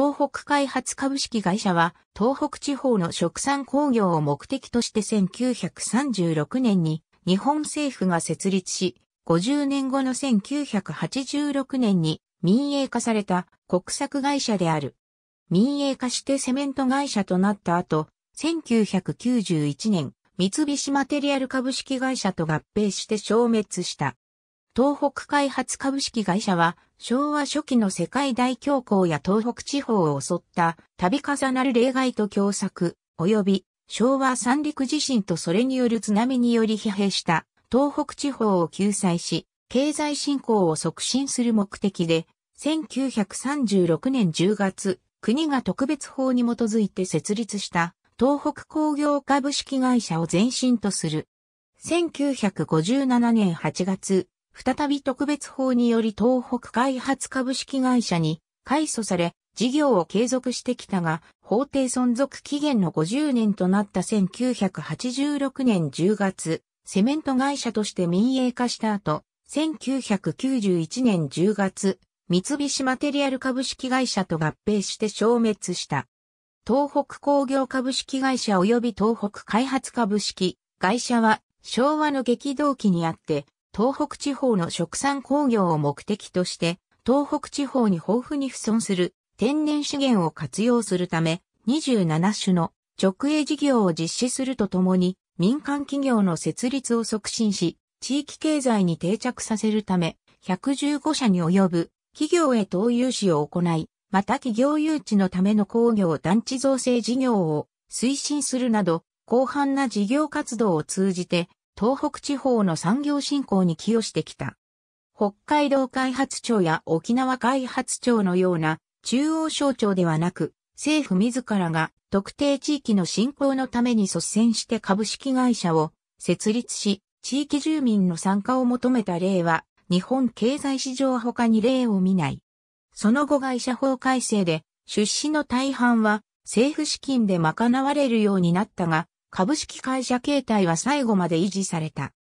東北開発株式会社は、東北地方の食産工業を目的として1936年に日本政府が設立し、50年後の1986年に民営化された国策会社である。民営化してセメント会社となった後、1991年、三菱マテリアル株式会社と合併して消滅した。東北開発株式会社は、昭和初期の世界大恐慌や東北地方を襲った度重なる例外と共作、及び昭和三陸地震とそれによる津波により疲弊した東北地方を救済し、経済振興を促進する目的で、1936年10月、国が特別法に基づいて設立した東北工業株式会社を前身とする。1957年8月、再び特別法により東北開発株式会社に改組され、事業を継続してきたが、法定存続期限の50年となった1986年10月、セメント会社として民営化した後、1991年10月、三菱マテリアル株式会社と合併して消滅した。東北工業株式会社及び東北開発株式会社は昭和の激動期にあって東北地方の食産工業を目的として、東北地方に豊富に付存する天然資源を活用するため、27種の直営事業を実施するとともに、民間企業の設立を促進し、地域経済に定着させるため、115社に及ぶ企業へ投融資を行い、また企業誘致のための工業団地造成事業を推進するなど、広範な事業活動を通じて、東北地方の産業振興に寄与してきた。北海道開発庁や沖縄開発庁のような中央省庁ではなく、政府自らが特定地域の振興のために率先して株式会社を設立し、地域住民の参加を求めた例は、日本経済市場他に例を見ない。その後会社法改正で、出資の大半は政府資金で賄われるようになったが、株式会社形態は最後まで維持された。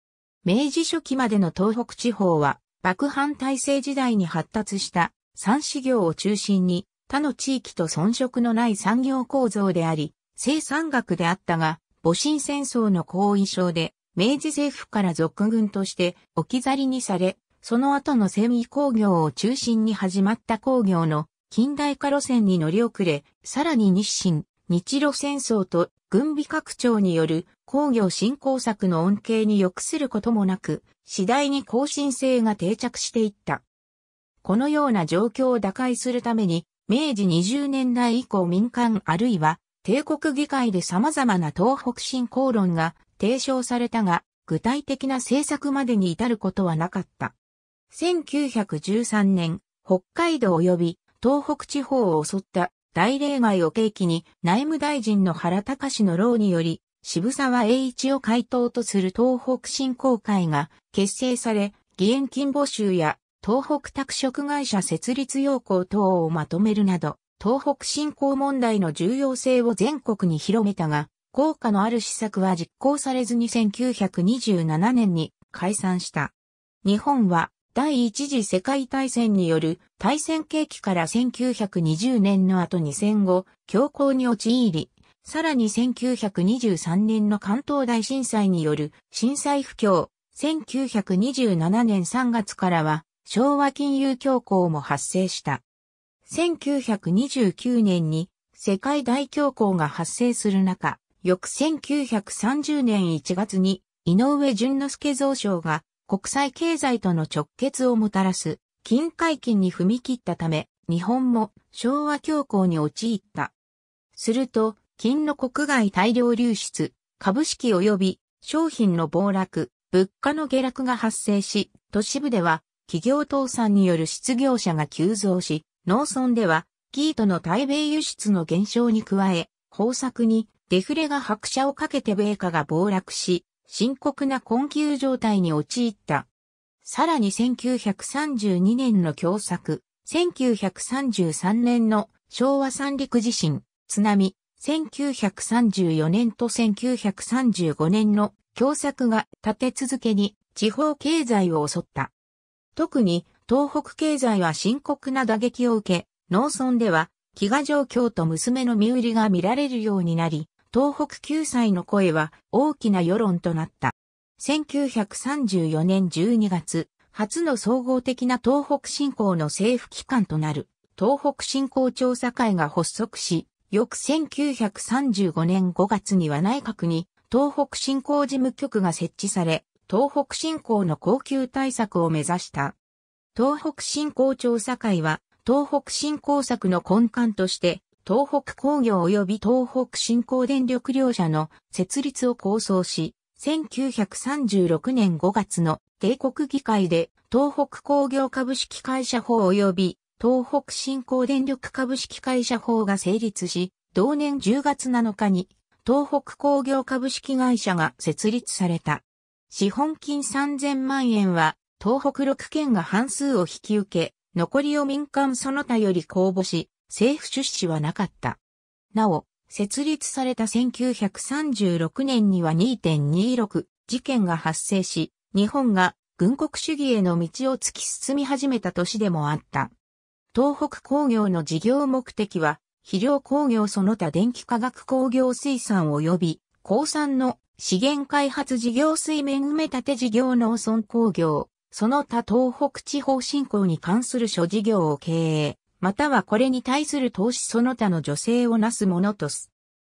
明治初期までの東北地方は、幕藩体制時代に発達した産資業を中心に、他の地域と遜色のない産業構造であり、生産額であったが、戊辰戦争の後遺症で、明治政府から続軍として置き去りにされ、その後の繊維工業を中心に始まった工業の近代化路線に乗り遅れ、さらに日清、日露戦争と軍備拡張による工業振興策の恩恵に抑することもなく、次第に更新性が定着していった。このような状況を打開するために、明治20年代以降民間あるいは帝国議会で様々な東北振興論が提唱されたが、具体的な政策までに至ることはなかった。1913年、北海道及び東北地方を襲った大例外を契機に内務大臣の原隆の労により、渋沢栄一を回答とする東北振興会が結成され、義援金募集や東北拓殖会社設立要項等をまとめるなど、東北振興問題の重要性を全国に広めたが、効果のある施策は実行されずに1927年に解散した。日本は第一次世界大戦による大戦景気から1920年の後に戦後、強行に陥り、さらに1923年の関東大震災による震災不況、1927年3月からは昭和金融恐慌も発生した。1929年に世界大恐慌が発生する中、翌1930年1月に井上淳之助蔵相が国際経済との直結をもたらす金解禁に踏み切ったため、日本も昭和恐慌に陥った。すると、金の国外大量流出、株式及び商品の暴落、物価の下落が発生し、都市部では企業倒産による失業者が急増し、農村ではギートの対米輸出の減少に加え、豊作にデフレが拍車をかけて米価が暴落し、深刻な困窮状態に陥った。さらに1932年の共作、1933年の昭和三陸地震、津波、1934年と1935年の共作が立て続けに地方経済を襲った。特に東北経済は深刻な打撃を受け、農村では飢餓状況と娘の身売りが見られるようになり、東北救済の声は大きな世論となった。1934年12月、初の総合的な東北振興の政府機関となる東北振興調査会が発足し、翌1935年5月には内閣に東北振興事務局が設置され、東北振興の恒久対策を目指した。東北振興調査会は、東北振興策の根幹として、東北工業及び東北新興電力両社の設立を構想し、1936年5月の帝国議会で東北工業株式会社法及び東北新興電力株式会社法が成立し、同年10月7日に東北工業株式会社が設立された。資本金3000万円は東北6県が半数を引き受け、残りを民間その他より公募し、政府出資はなかった。なお、設立された1936年には2.26事件が発生し、日本が軍国主義への道を突き進み始めた年でもあった。東北工業の事業目的は、肥料工業その他電気化学工業水産及び、鉱産の資源開発事業水面埋め立て事業農村工業、その他東北地方振興に関する諸事業を経営、またはこれに対する投資その他の助成をなすものとす。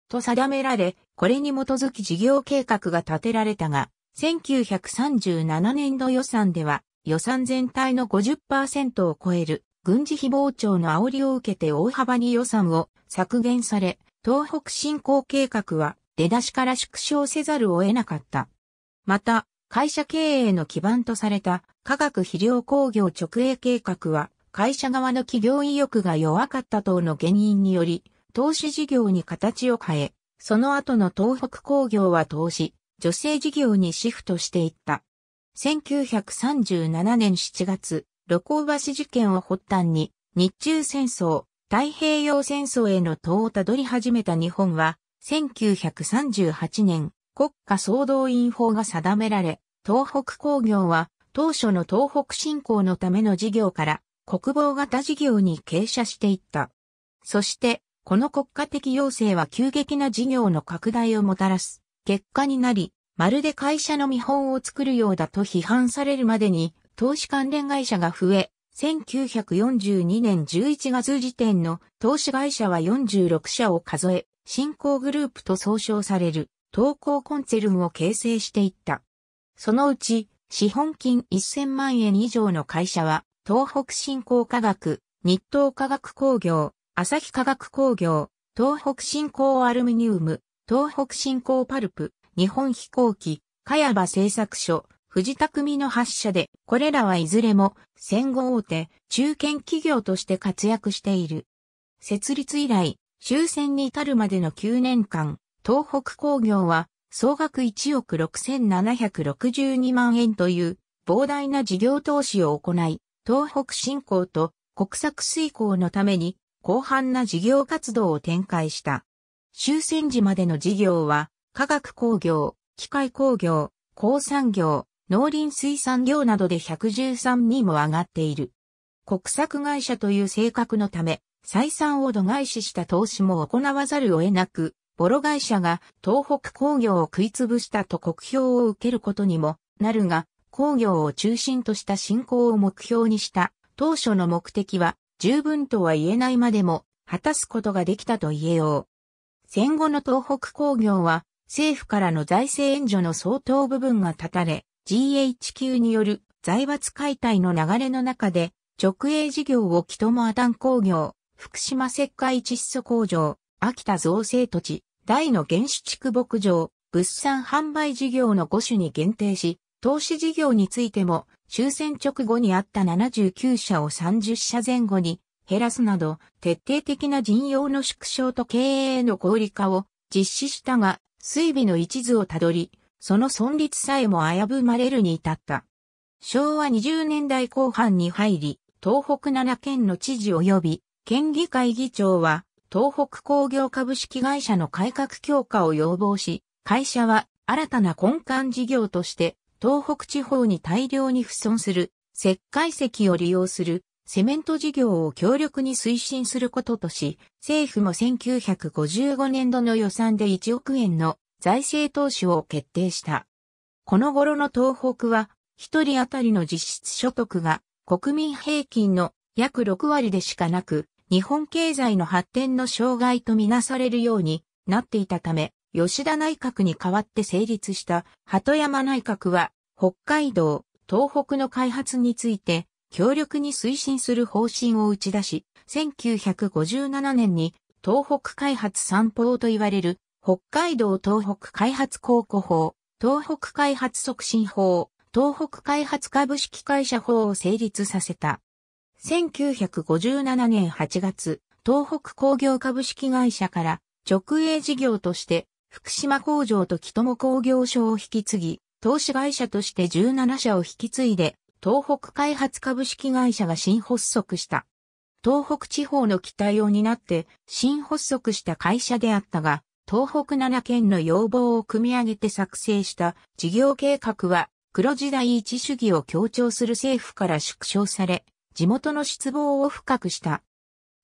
と定められ、これに基づき事業計画が立てられたが、1937年度予算では、予算全体の50%を超える軍事費膨張の煽りを受けて大幅に予算を削減され、東北振興計画は出だしから縮小せざるを得なかった。また、会社経営の基盤とされた科学肥料工業直営計画は会社側の企業意欲が弱かった等の原因により、投資事業に形を変え、その後の東北工業は投資、女性事業にシフトしていった。1937年7月、露光橋事件を発端に、日中戦争、太平洋戦争への党をたどり始めた日本は、1938年、国家総動員法が定められ、東北工業は当初の東北振興のための事業から国防型事業に傾斜していった。そして、この国家的要請は急激な事業の拡大をもたらす結果になり、まるで会社の見本を作るようだと批判されるまでに、投資関連会社が増え、1942年11月時点の投資会社は46社を数え、新興グループと総称される投稿コンツェルンを形成していった。そのうち、資本金1000万円以上の会社は東北振興科学、日東科学工業、旭科学工業、東北振興アルミニウム、東北振興パルプ、日本飛行機、かやば製作所、藤田組の発射で、これらはいずれも戦後大手、中堅企業として活躍している。設立以来、終戦に至るまでの9年間、東北工業は総額1億6762万円という膨大な事業投資を行い、東北振興と国策遂行のために広範な事業活動を展開した。終戦時までの事業は、化学工業、機械工業、鉱産業、農林水産業などで113にも上がっている。国策会社という性格のため、採算を度外視した投資も行わざるを得なく、ボロ会社が東北工業を食いつぶしたと国評を受けることにもなるが、工業を中心とした振興を目標にした当初の目的は十分とは言えないまでも果たすことができたと言えよう。戦後の東北工業は政府からの財政援助の相当部分が断たれ、GHQ による財閥解体の流れの中で直営事業を北も阿丹工業、福島石灰窒素工場、秋田造成土地、大の原始畜牧場、物産販売事業の5種に限定し、投資事業についても終戦直後にあった79社を30社前後に減らすなど徹底的な陣用の縮小と経営への合理化を実施したが水尾の一途をたどり、その存立さえも危ぶまれるに至った。昭和20年代後半に入り、東北7県の知事及び県議会議長は東北工業株式会社の改革強化を要望し、会社は新たな根幹事業として東北地方に大量に不存する石灰石を利用するセメント事業を強力に推進することとし、政府も1955年度の予算で1億円の財政投資を決定した。この頃の東北は、一人当たりの実質所得が国民平均の約6割でしかなく、日本経済の発展の障害とみなされるようになっていたため、吉田内閣に代わって成立した鳩山内閣は、北海道、東北の開発について、強力に推進する方針を打ち出し、1957年に東北開発三法と言われる北海道東北開発公庫法、東北開発促進法、東北開発株式会社法を成立させた。1957年8月、東北工業株式会社から直営事業として福島工場と木友工業所を引き継ぎ、投資会社として17社を引き継いで、東北開発株式会社が新発足した。東北地方の期待を担って新発足した会社であったが、東北7県の要望を組み上げて作成した事業計画は、黒時代一主義を強調する政府から縮小され、地元の失望を深くした。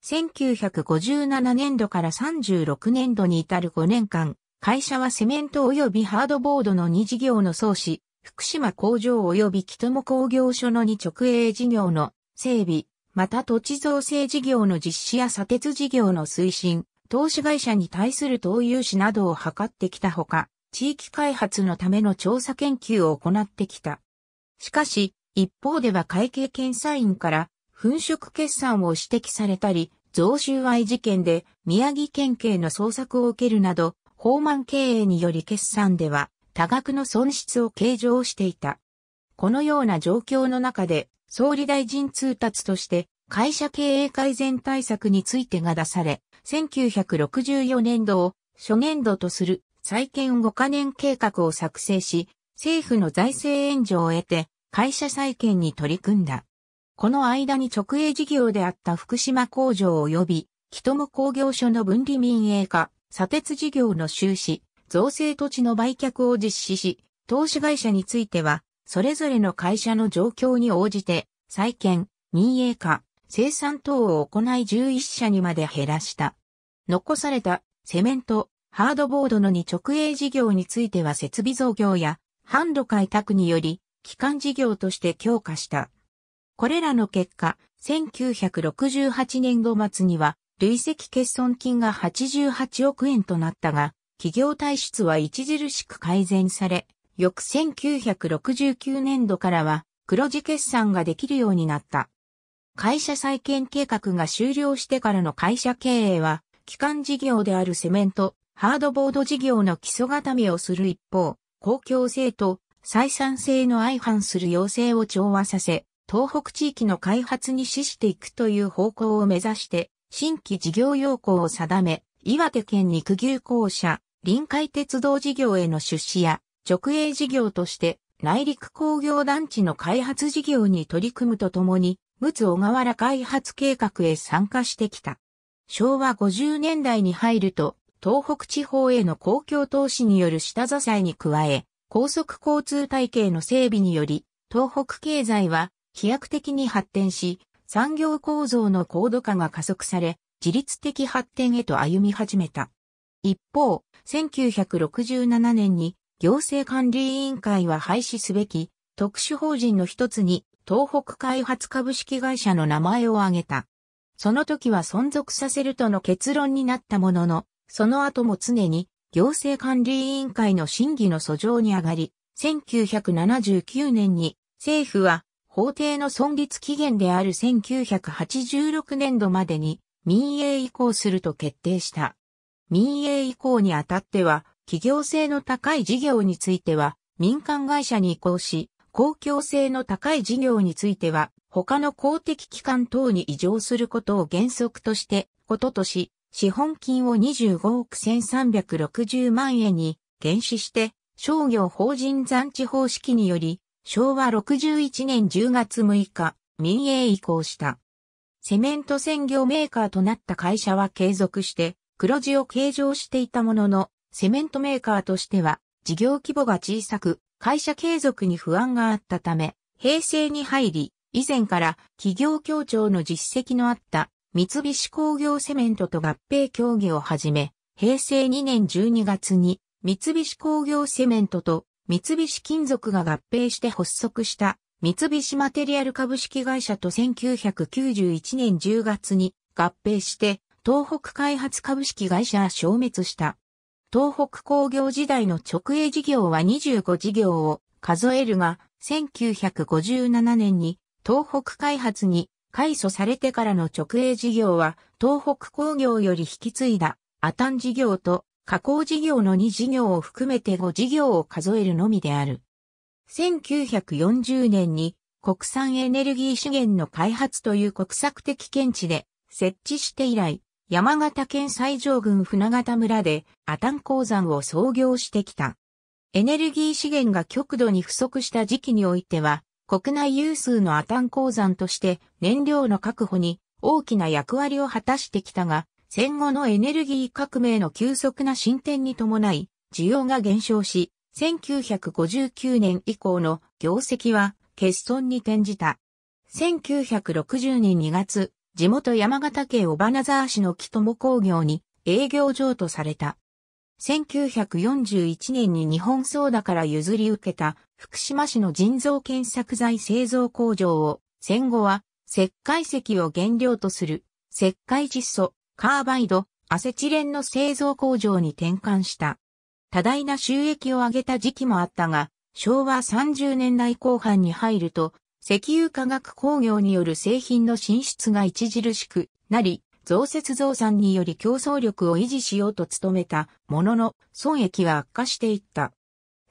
1957年度から36年度に至る5年間、会社はセメント及びハードボードの2事業の創始、福島工場及び北友工業所の2直営事業の整備、また土地造成事業の実施や砂鉄事業の推進、投資会社に対する投融資などを図ってきたほか、地域開発のための調査研究を行ってきた。しかし、一方では会計検査院から粉飾決算を指摘されたり、贈収賄事件で宮城県警の捜索を受けるなど、法満経営により決算では多額の損失を計上していた。このような状況の中で総理大臣通達として会社経営改善対策についてが出され、1964年度を初年度とする再建5カ年計画を作成し、政府の財政援助を得て会社再建に取り組んだ。この間に直営事業であった福島工場及び、木友工業所の分離民営化、砂鉄事業の収支、造成土地の売却を実施し、投資会社については、それぞれの会社の状況に応じて、再建、民営化、生産等を行い11社にまで減らした。残されたセメント、ハードボードの2直営事業については設備増業や販路開拓により、基幹事業として強化した。これらの結果、1968年度末には累積欠損金が88億円となったが、企業体質は著しく改善され、翌1969年度からは黒字決算ができるようになった。会社再建計画が終了してからの会社経営は、基幹事業であるセメント、ハードボード事業の基礎固めをする一方、公共性と採算性の相反する要請を調和させ、東北地域の開発に資していくという方向を目指して新規事業要項を定め、岩手県肉牛公社、臨海鉄道事業への出資や、直営事業として内陸工業団地の開発事業に取り組むとともに、陸奥小河原開発計画へ参加してきた。昭和50年代に入ると、東北地方への公共投資による下支えに加え、高速交通体系の整備により、東北経済は飛躍的に発展し、産業構造の高度化が加速され、自律的発展へと歩み始めた。一方、1967年に行政管理委員会は廃止すべき特殊法人の一つに東北開発株式会社の名前を挙げた。その時は存続させるとの結論になったものの、その後も常に行政管理委員会の審議の訴状に上がり、1979年に政府は法定の存立期限である1986年度までに民営移行すると決定した。民営移行にあたっては、企業性の高い事業については、民間会社に移行し、公共性の高い事業については、他の公的機関等に移譲することを原則として、こととし、資本金を25億1360万円に減資して、商業法人残地方式により、昭和61年10月6日、民営移行した。セメント専業メーカーとなった会社は継続して黒字を計上していたものの、セメントメーカーとしては事業規模が小さく、会社継続に不安があったため、平成に入り、以前から企業協調の実績のあった三菱工業セメントと合併協議を始め、平成2年12月に三菱工業セメントと三菱金属が合併して発足した三菱マテリアル株式会社と1991年10月に合併して東北開発株式会社は消滅した。東北工業時代の直営事業は25事業を数えるが、1957年に東北開発に改祖されてからの直営事業は東北工業より引き継いだアタン事業と加工事業の2事業を含めて5事業を数えるのみである。1940年に国産エネルギー資源の開発という国策的見地で設置して以来、山形県西条郡船形村でアタン鉱山を創業してきた。エネルギー資源が極度に不足した時期においては、国内有数のアタン鉱山として燃料の確保に大きな役割を果たしてきたが、戦後のエネルギー革命の急速な進展に伴い、需要が減少し、1959年以降の業績は欠損に転じた。1960年2月、地元山形県小花沢市の木友工業に営業場とされた。1941年に日本ソーダから譲り受けた福島市の人造検索剤製造工場を戦後は石灰石を原料とする石灰窒素カーバイド、アセチレンの製造工場に転換した。多大な収益を上げた時期もあったが、昭和30年代後半に入ると、石油化学工業による製品の進出が著しくなり、増設増産により競争力を維持しようと努めたものの、損益は悪化していった。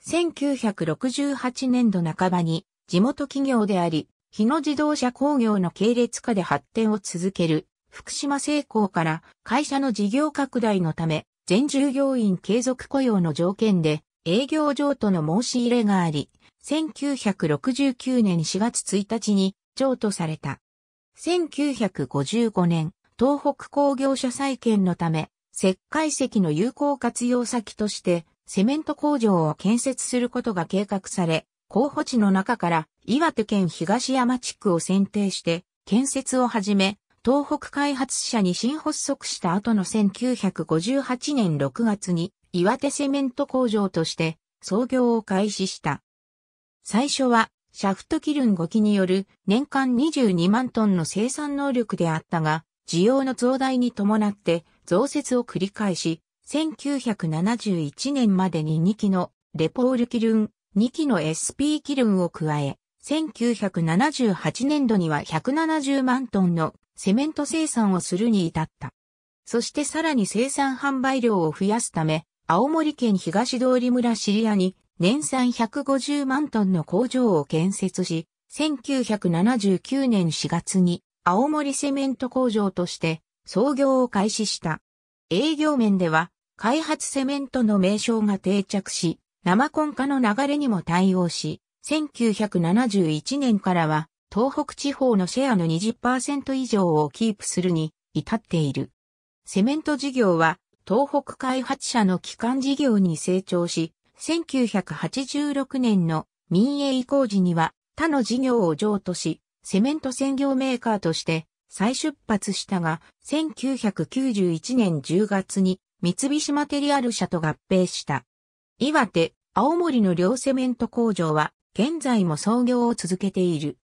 1968年度半ばに地元企業であり、日野自動車工業の系列化で発展を続ける福島製鋼から会社の事業拡大のため、全従業員継続雇用の条件で営業譲渡の申し入れがあり、1969年4月1日に譲渡された。1955年、東北工業者再建のため、石灰石の有効活用先として、セメント工場を建設することが計画され、候補地の中から岩手県東山地区を選定して、建設を始め、東北開発社に新発足した後の1958年6月に岩手セメント工場として創業を開始した。最初はシャフトキルン5機による年間22万トンの生産能力であったが、需要の増大に伴って増設を繰り返し、1971年までに2機のレポールキルン、2機の SP キルンを加え、1978年度には170万トンのセメント生産をするに至った。そしてさらに生産販売量を増やすため、青森県東通村リアに年産150万トンの工場を建設し、1979年4月に青森セメント工場として創業を開始した。営業面では開発セメントの名称が定着し、生コン化の流れにも対応し、1971年からは東北地方のシェアの20%以上をキープするに至っている。セメント事業は東北開発者の基幹事業に成長し、1986年の民営移行時には他の事業を譲渡し、セメント専業メーカーとして再出発したが、1991年10月に三菱マテリアル社と合併した。岩手、青森の両セメント工場は現在も創業を続けている。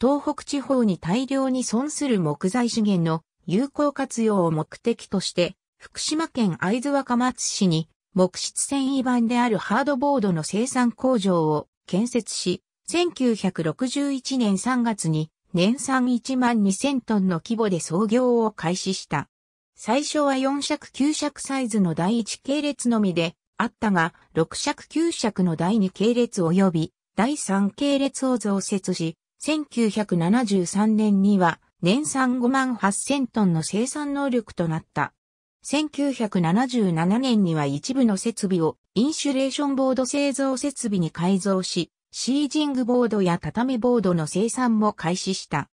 東北地方に大量に損する木材資源の有効活用を目的として、福島県会津若松市に木質繊維板であるハードボードの生産工場を建設し、1961年3月に年産1万2000トンの規模で操業を開始した。最初は4尺9尺サイズの第1系列のみであったが、6尺9尺の第2系列及び第3系列を増設し、1973年には年産5万8000トンの生産能力となった。1977年には一部の設備をインシュレーションボード製造設備に改造し、シージングボードや畳ボードの生産も開始した。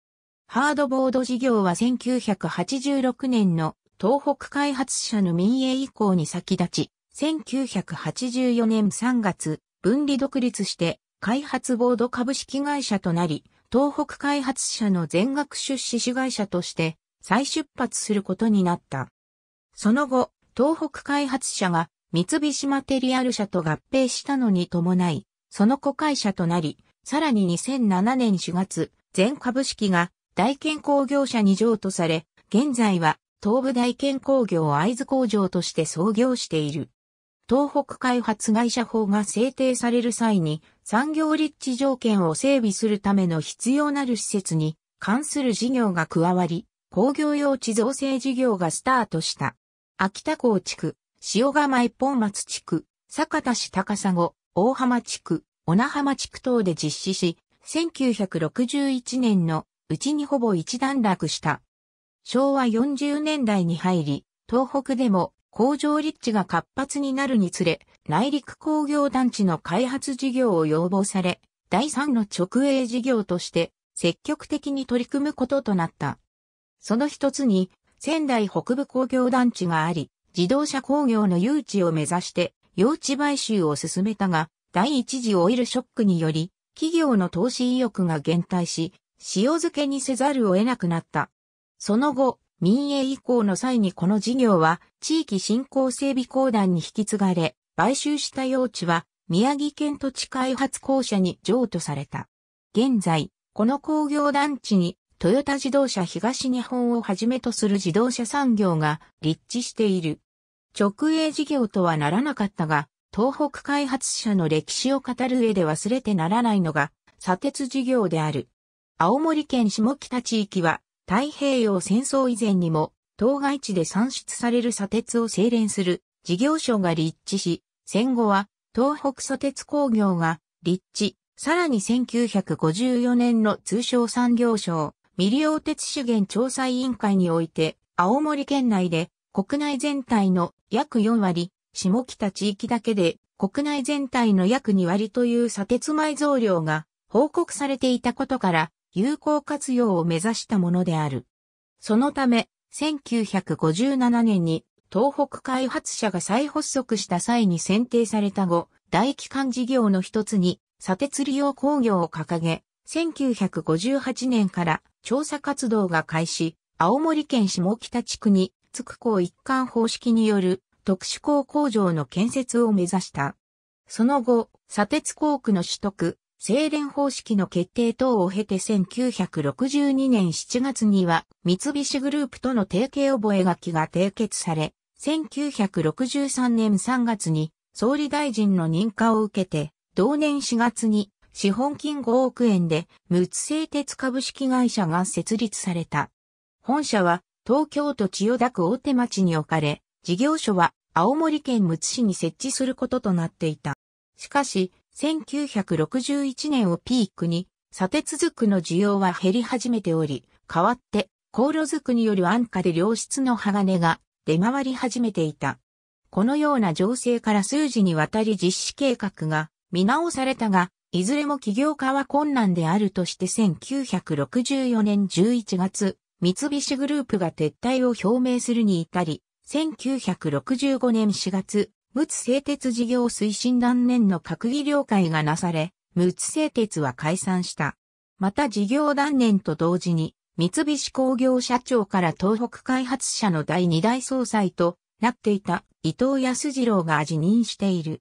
ハードボード事業は1986年の東北開発者の民営移行に先立ち、1984年3月、分離独立して開発ボード株式会社となり、東北開発社の全額出資子会社として再出発することになった。その後、東北開発社が三菱マテリアル社と合併したのに伴い、その子会社となり、さらに2007年4月、全株式が大健工業者に譲渡され、現在は東部大健工業会津工場として創業している。東北開発会社法が制定される際に、産業立地条件を整備するための必要なる施設に関する事業が加わり、工業用地造成事業がスタートした。秋田港地区、塩釜一本松地区、坂田市高砂、大浜地区、小名浜地区等で実施し、1961年のうちにほぼ一段落した。昭和40年代に入り、東北でも工場立地が活発になるにつれ、内陸工業団地の開発事業を要望され、第3の直営事業として積極的に取り組むこととなった。その一つに、仙台北部工業団地があり、自動車工業の誘致を目指して、用地買収を進めたが、第一次オイルショックにより、企業の投資意欲が減退し、塩漬けにせざるを得なくなった。その後、民営移行の際にこの事業は地域振興整備公団に引き継がれ、買収した用地は宮城県土地開発公社に譲渡された。現在、この工業団地にトヨタ自動車東日本をはじめとする自動車産業が立地している。直営事業とはならなかったが、東北開発者の歴史を語る上で忘れてならないのが、砂鉄事業である。青森県下北地域は、太平洋戦争以前にも、当該地で産出される砂鉄を精錬する事業所が立地し、戦後は東北蘇鉄工業が立地、さらに1954年の通商産業省、未利用鉄資源調査委員会において、青森県内で国内全体の約4割、下北地域だけで国内全体の約2割という砂鉄埋蔵量が報告されていたことから有効活用を目指したものである。そのため、1957年に東北開発者が再発足した際に選定された後、大機関事業の一つに、砂鉄利用工業を掲げ、1958年から調査活動が開始、青森県下北地区に、筑く港一貫方式による特殊鋼工場の建設を目指した。その後、砂鉄工区の取得、精錬方式の決定等を経て1962年7月には、三菱グループとの提携覚書が締結され、1963年3月に総理大臣の認可を受けて、同年4月に資本金5億円で、陸津製鉄株式会社が設立された。本社は東京都千代田区大手町に置かれ、事業所は青森県陸津市に設置することとなっていた。しかし、1961年をピークに、砂鉄づくの需要は減り始めており、代わって、航路づくによる安価で良質の鋼が出回り始めていた。このような情勢から数字にわたり実施計画が見直されたが、いずれも企業化は困難であるとして1964年11月、三菱グループが撤退を表明するに至り、1965年4月、陸奥製鉄事業推進断念の閣議了解がなされ、陸奥製鉄は解散した。また事業断念と同時に、三菱工業社長から東北開発社の第二代総裁となっていた伊藤安次郎が辞任している。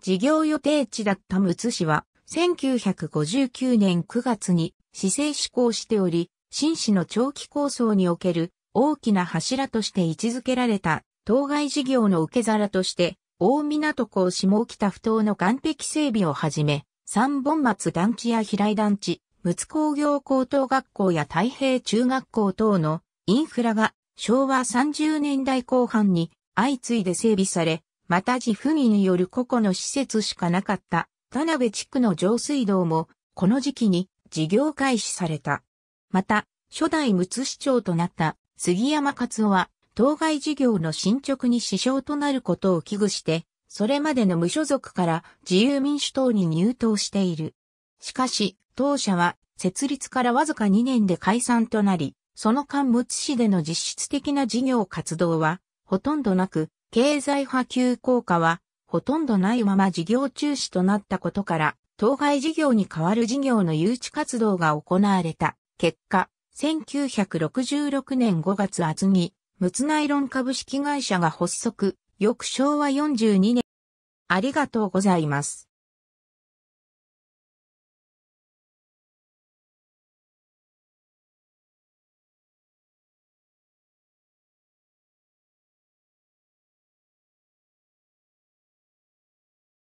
事業予定地だったむつ市は、1959年9月に市政施行しており、新市の長期構想における大きな柱として位置づけられた当該事業の受け皿として、大港港下北不当の岸壁整備をはじめ、三本松団地や平井団地、陸工業高等学校や太平中学校等のインフラが昭和30年代後半に相次いで整備され、また地不義による個々の施設しかなかった田辺地区の上水道もこの時期に事業開始された。また、初代陸つ市長となった杉山勝夫は、当該事業の進捗に支障となることを危惧して、それまでの無所属から自由民主党に入党している。しかし、当社は設立からわずか2年で解散となり、その間むつ市での実質的な事業活動はほとんどなく、経済波及効果はほとんどないまま事業中止となったことから、当該事業に代わる事業の誘致活動が行われた。結果、1966年5月厚木、むつナイロン株式会社が発足、翌昭和42年。ありがとうございます。